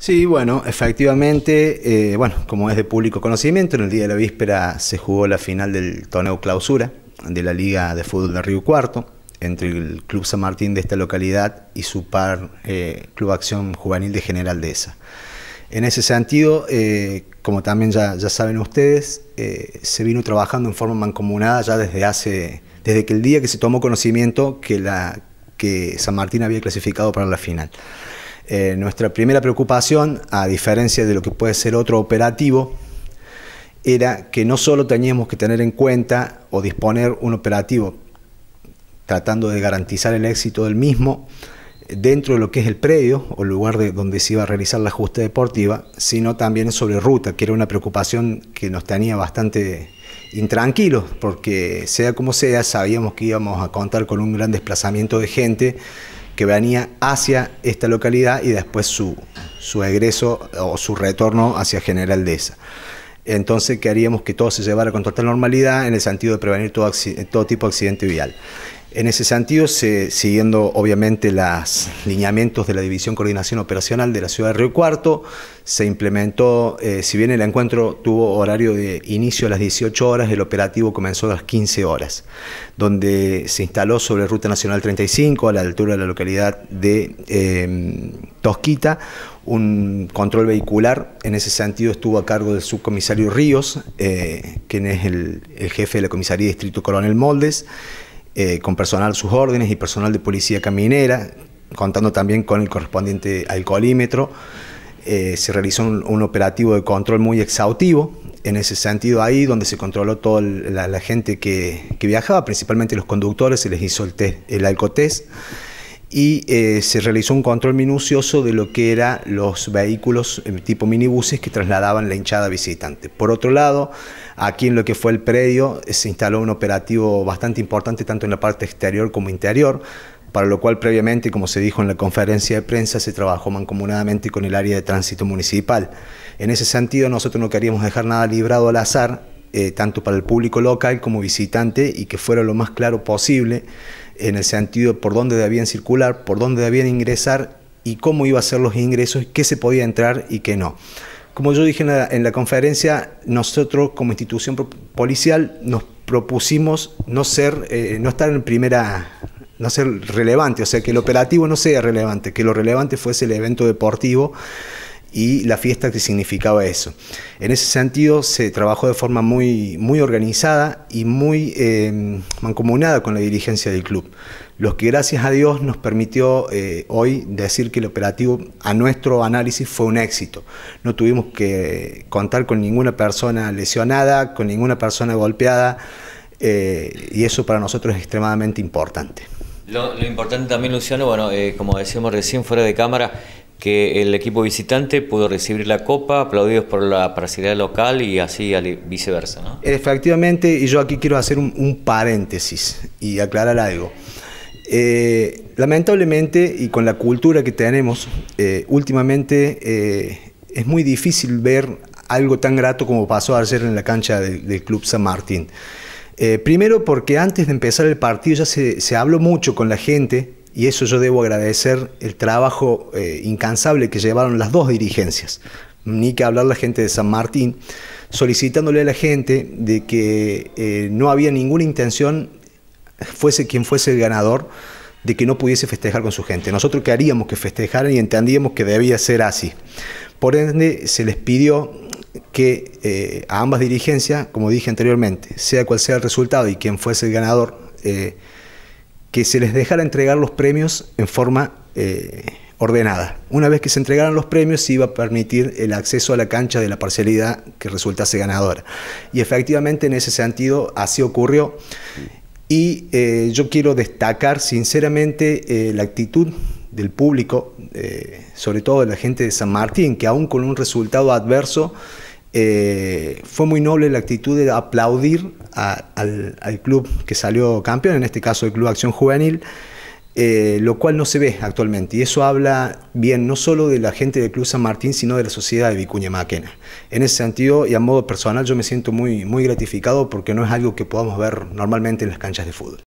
Sí, bueno, efectivamente, eh, bueno, como es de público conocimiento, en el día de la víspera se jugó la final del torneo clausura de la Liga de Fútbol de Río Cuarto entre el Club San Martín de esta localidad y su par eh, Club Acción Juvenil de General esa En ese sentido, eh, como también ya, saben ustedes, se vino trabajando en forma mancomunada ya desde hace, desde que el día que se tomó conocimiento que, la, que San Martín había clasificado para la final. Eh, nuestra primera preocupación, a diferencia de lo que puede ser otro operativo, era que no solo teníamos que tener en cuenta o disponer un operativo tratando de garantizar el éxito del mismo dentro de lo que es el predio o lugar de donde se iba a realizar la justa deportiva, sino también sobre ruta, que era una preocupación que nos tenía bastante intranquilos, porque sea como sea, sabíamos que íbamos a contar con un gran desplazamiento de gente que venía hacia esta localidad y después su, su egreso o su retorno hacia General Dehesa. Entonces queríamos que todo se llevara con total normalidad en el sentido de prevenir todo, todo tipo de accidente vial. En ese sentido, siguiendo obviamente los lineamientos de la División Coordinación Operacional de la Ciudad de Río Cuarto, se implementó, eh, si bien el encuentro tuvo horario de inicio a las 18 horas, el operativo comenzó a las 15 horas, donde se instaló sobre Ruta Nacional 35, a la altura de la localidad de em, Tosquita, un control vehicular. En ese sentido estuvo a cargo del subcomisario Ríos, eh, quien es el, jefe de la comisaría de Distrito Coronel Moldes. Eh, con personal sus órdenes y personal de policía caminera, contando también con el correspondiente alcoholímetro. Eh, se realizó un, operativo de control muy exhaustivo, en ese sentido ahí donde se controló toda la, gente que, viajaba, principalmente los conductores, se les hizo el, test, el alcotest y eh, se realizó un control minucioso de lo que eran los vehículos eh, tipo minibuses que trasladaban la hinchada visitante. Por otro lado, aquí en lo que fue el predio eh, se instaló un operativo bastante importante tanto en la parte exterior como interior, para lo cual previamente, como se dijo en la conferencia de prensa, se trabajó mancomunadamente con el área de tránsito municipal. En ese sentido, nosotros no queríamos dejar nada librado al azar, tanto para el público local como visitante, y que fuera lo más claro posible en el sentido por dónde debían circular, por dónde debían ingresar y cómo iba a ser los ingresos, qué se podía entrar y qué no. Como yo dije en la, conferencia, nosotros como institución policial nos propusimos no ser, eh, no estar en primera, no ser relevante, o sea, que el operativo no sea relevante, que lo relevante fuese el evento deportivo y la fiesta que significaba eso. En ese sentido se trabajó de forma muy, muy organizada y muy eh, mancomunada con la dirigencia del club, lo que gracias a Dios nos permitió eh, hoy decir que el operativo a nuestro análisis fue un éxito. No tuvimos que contar con ninguna persona lesionada, con ninguna persona golpeada eh, y eso para nosotros es extremadamente importante. Lo, lo importante también, Luciano, bueno, como decíamos recién fuera de cámara, que el equipo visitante pudo recibir la copa, aplaudidos por la parcialidad local y así viceversa. ¿no? Efectivamente, y yo aquí quiero hacer un, paréntesis y aclarar algo. Eh, lamentablemente, y con la cultura que tenemos, eh, últimamente eh, es muy difícil ver algo tan grato como pasó ayer en la cancha del, Club San Martín. primero porque antes de empezar el partido ya se, se habló mucho con la gente y eso yo debo agradecer el trabajo eh, incansable que llevaron las dos dirigencias, ni que hablar la gente de San Martín, solicitándole a la gente de que eh, no había ninguna intención, fuese quien fuese el ganador, de que no pudiese festejar con su gente. Nosotros queríamos que festejaran y entendíamos que debía ser así. Por ende, se les pidió que eh, a ambas dirigencias, como dije anteriormente, sea cual sea el resultado y quien fuese el ganador, que se les dejara entregar los premios en forma eh, ordenada. Una vez que se entregaran los premios se iba a permitir el acceso a la cancha de la parcialidad que resultase ganadora. Y efectivamente en ese sentido así ocurrió. Y eh, yo quiero destacar sinceramente eh, la actitud del público, sobre todo de la gente de San Martín, que aún con un resultado adverso, eh, fue muy noble la actitud de aplaudir al, club que salió campeón, en este caso el Club Acción Juvenil, eh, lo cual no se ve actualmente. Y eso habla bien no solo de la gente del Club San Martín, sino de la sociedad de Vicuña Maquena. En ese sentido, y a modo personal, yo me siento muy, muy gratificado porque no es algo que podamos ver normalmente en las canchas de fútbol.